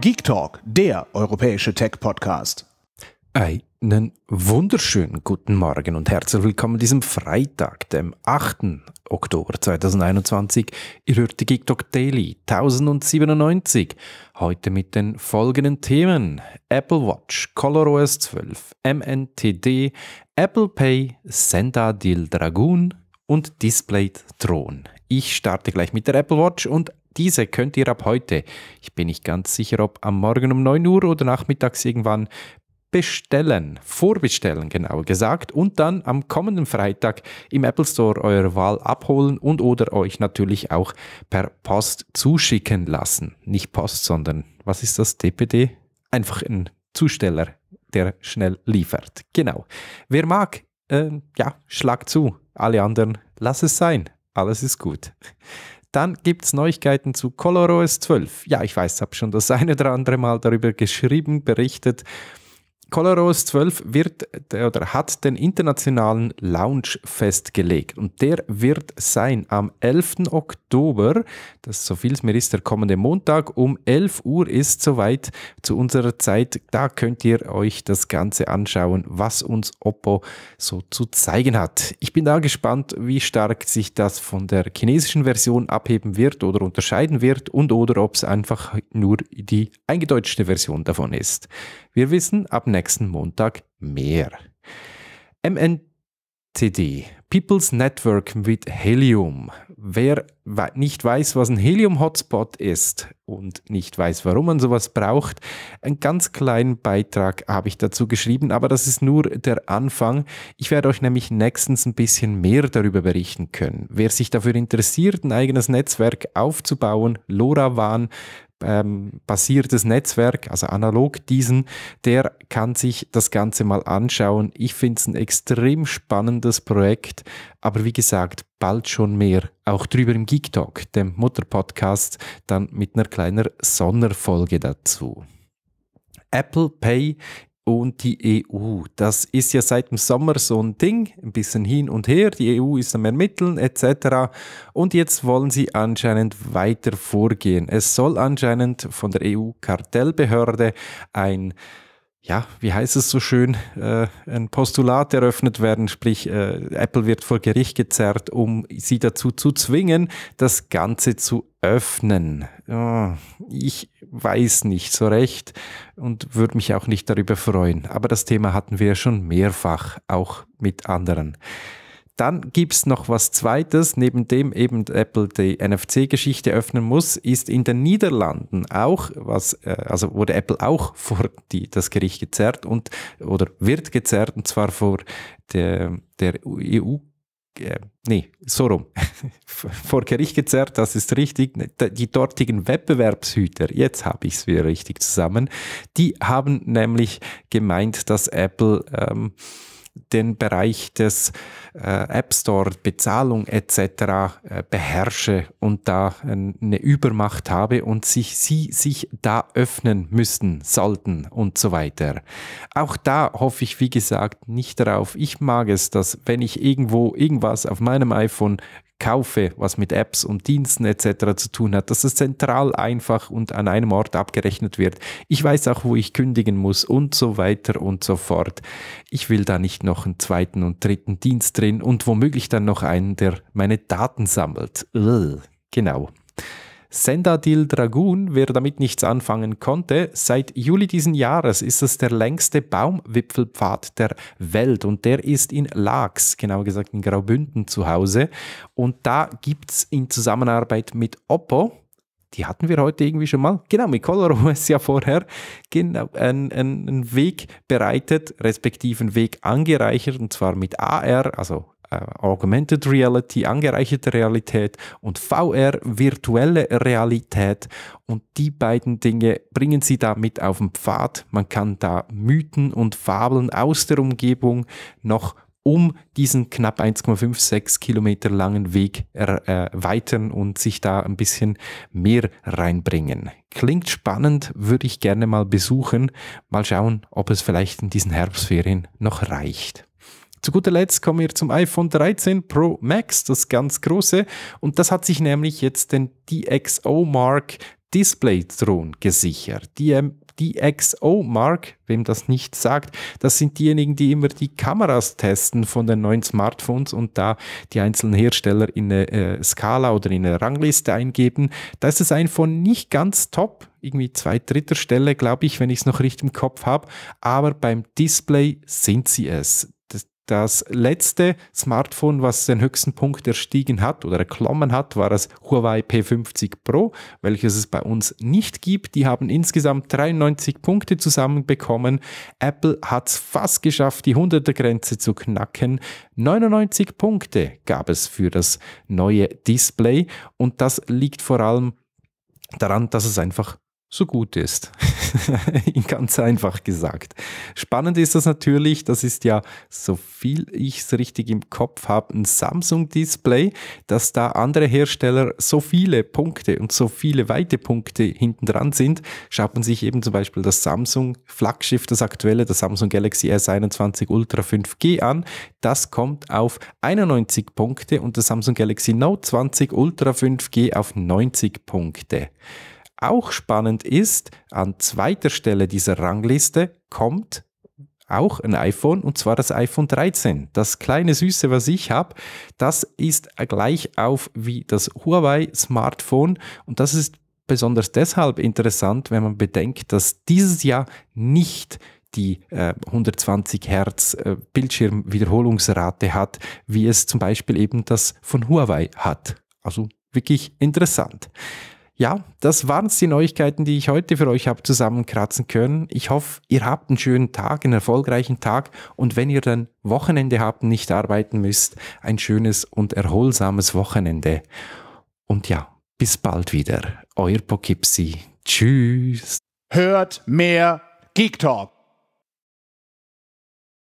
Geek Talk, der europäische Tech-Podcast. Einen wunderschönen guten Morgen und herzlich willkommen diesem Freitag, dem 8. Oktober 2021. Ihr hört die Geek Talk Daily 1097. Heute mit den folgenden Themen: Apple Watch, ColorOS 12, MNTD, Apple Pay, Senda Dil Dragoon und Display Throne. Ich starte gleich mit der Apple Watch und diese könnt ihr ab heute, ich bin nicht ganz sicher, ob am Morgen um 9 Uhr oder nachmittags irgendwann, bestellen, vorbestellen genauer gesagt und dann am kommenden Freitag im Apple Store eure Wahl abholen und oder euch natürlich auch per Post zuschicken lassen. Nicht Post, sondern was ist das DPD? Einfach ein Zusteller, der schnell liefert. Genau. Wer mag, äh, ja, schlag zu. Alle anderen, lass es sein. Alles ist gut. Dann gibt es Neuigkeiten zu ColorOS 12. Ja, ich weiß, habe schon das eine oder andere Mal darüber geschrieben, berichtet. Coloros 12 wird oder hat den internationalen Launch festgelegt und der wird sein am 11. Oktober, das so viel es mir ist, der kommende Montag um 11 Uhr ist soweit zu unserer Zeit. Da könnt ihr euch das Ganze anschauen, was uns Oppo so zu zeigen hat. Ich bin da gespannt, wie stark sich das von der chinesischen Version abheben wird oder unterscheiden wird und oder ob es einfach nur die eingedeutschte Version davon ist. Wir wissen ab nächsten Montag mehr. MNCD, People's Network with Helium. Wer nicht weiß, was ein Helium-Hotspot ist und nicht weiß, warum man sowas braucht, einen ganz kleinen Beitrag habe ich dazu geschrieben, aber das ist nur der Anfang. Ich werde euch nämlich nächstens ein bisschen mehr darüber berichten können. Wer sich dafür interessiert, ein eigenes Netzwerk aufzubauen, LoRaWAN, ähm, basiertes Netzwerk, also analog diesen, der kann sich das Ganze mal anschauen. Ich finde es ein extrem spannendes Projekt, aber wie gesagt, bald schon mehr, auch drüber im Geek Talk, dem Mutterpodcast, dann mit einer kleinen Sonderfolge dazu. Apple Pay und die EU. Das ist ja seit dem Sommer so ein Ding, ein bisschen hin und her. Die EU ist am Ermitteln etc. Und jetzt wollen sie anscheinend weiter vorgehen. Es soll anscheinend von der EU-Kartellbehörde ein ja, wie heißt es so schön, äh, ein Postulat eröffnet werden, sprich äh, Apple wird vor Gericht gezerrt, um sie dazu zu zwingen, das Ganze zu öffnen. Ja, ah, ich weiß nicht so recht und würde mich auch nicht darüber freuen, aber das Thema hatten wir ja schon mehrfach, auch mit anderen. Dann gibt es noch was Zweites, neben dem eben Apple die NFC-Geschichte öffnen muss, ist in den Niederlanden auch was, äh, also wurde Apple auch vor die, das Gericht gezerrt und oder wird gezerrt und zwar vor der, der EU äh, nee, so rum, vor Gericht gezerrt, das ist richtig, die dortigen Wettbewerbshüter, jetzt habe ich es wieder richtig zusammen, die haben nämlich gemeint, dass Apple ähm, den Bereich des äh, App Store, Bezahlung etc. Äh, beherrsche und da eine äh, Übermacht habe und sich sie sich da öffnen müssen, sollten und so weiter. Auch da hoffe ich, wie gesagt, nicht darauf. Ich mag es, dass wenn ich irgendwo irgendwas auf meinem iPhone kaufe, was mit Apps und Diensten etc. zu tun hat, dass es zentral einfach und an einem Ort abgerechnet wird. Ich weiß auch, wo ich kündigen muss und so weiter und so fort. Ich will da nicht noch einen zweiten und dritten Dienst drin und womöglich dann noch einen, der meine Daten sammelt. Ugh, genau. Sendadil Dragoon, wer damit nichts anfangen konnte, seit Juli diesen Jahres ist es der längste Baumwipfelpfad der Welt und der ist in Laax, genauer gesagt in Graubünden zu Hause. Und da gibt es in Zusammenarbeit mit Oppo, die hatten wir heute irgendwie schon mal, genau, mit ColorOS ja vorher, genau, einen, einen Weg bereitet, respektive einen Weg angereichert, und zwar mit AR, also äh, augmented Reality, angereicherte Realität und VR, virtuelle Realität. Und die beiden Dinge bringen sie da mit auf den Pfad. Man kann da Mythen und Fabeln aus der Umgebung noch um diesen knapp 1,56 Kilometer langen Weg erweitern äh, und sich da ein bisschen mehr reinbringen. Klingt spannend, würde ich gerne mal besuchen. Mal schauen, ob es vielleicht in diesen Herbstferien noch reicht. Zu guter Letzt kommen wir zum iPhone 13 Pro Max, das ganz große. Und das hat sich nämlich jetzt den DxO Mark Display Throne gesichert. Die ähm, DxO Mark, wem das nicht sagt, das sind diejenigen, die immer die Kameras testen von den neuen Smartphones und da die einzelnen Hersteller in eine äh, Skala oder in eine Rangliste eingeben. Da ist das iPhone nicht ganz top, irgendwie zwei Dritter Stelle, glaube ich, wenn ich es noch richtig im Kopf habe, aber beim Display sind sie es. Das letzte Smartphone, was den höchsten Punkt erstiegen hat oder erklommen hat, war das Huawei P50 Pro, welches es bei uns nicht gibt. Die haben insgesamt 93 Punkte zusammenbekommen. Apple hat es fast geschafft, die 100er-Grenze zu knacken. 99 Punkte gab es für das neue Display und das liegt vor allem daran, dass es einfach so gut ist. Ganz einfach gesagt. Spannend ist das natürlich, das ist ja, so viel ich es richtig im Kopf habe, ein Samsung-Display, dass da andere Hersteller so viele Punkte und so viele weite Punkte hinten dran sind. Schaut man sich eben zum Beispiel das Samsung-Flaggschiff, das aktuelle, das Samsung Galaxy S21 Ultra 5G an. Das kommt auf 91 Punkte und das Samsung Galaxy Note 20 Ultra 5G auf 90 Punkte auch spannend ist, an zweiter Stelle dieser Rangliste kommt auch ein iPhone und zwar das iPhone 13. Das kleine Süße, was ich habe, das ist gleich auf wie das Huawei Smartphone und das ist besonders deshalb interessant, wenn man bedenkt, dass dieses Jahr nicht die äh, 120 Hertz äh, Bildschirmwiederholungsrate hat, wie es zum Beispiel eben das von Huawei hat. Also wirklich interessant ja, das waren es die Neuigkeiten, die ich heute für euch habe zusammenkratzen können. Ich hoffe, ihr habt einen schönen Tag, einen erfolgreichen Tag und wenn ihr dann Wochenende habt und nicht arbeiten müsst, ein schönes und erholsames Wochenende. Und ja, bis bald wieder. Euer Pokipsi. Tschüss. Hört mehr Geek Talk.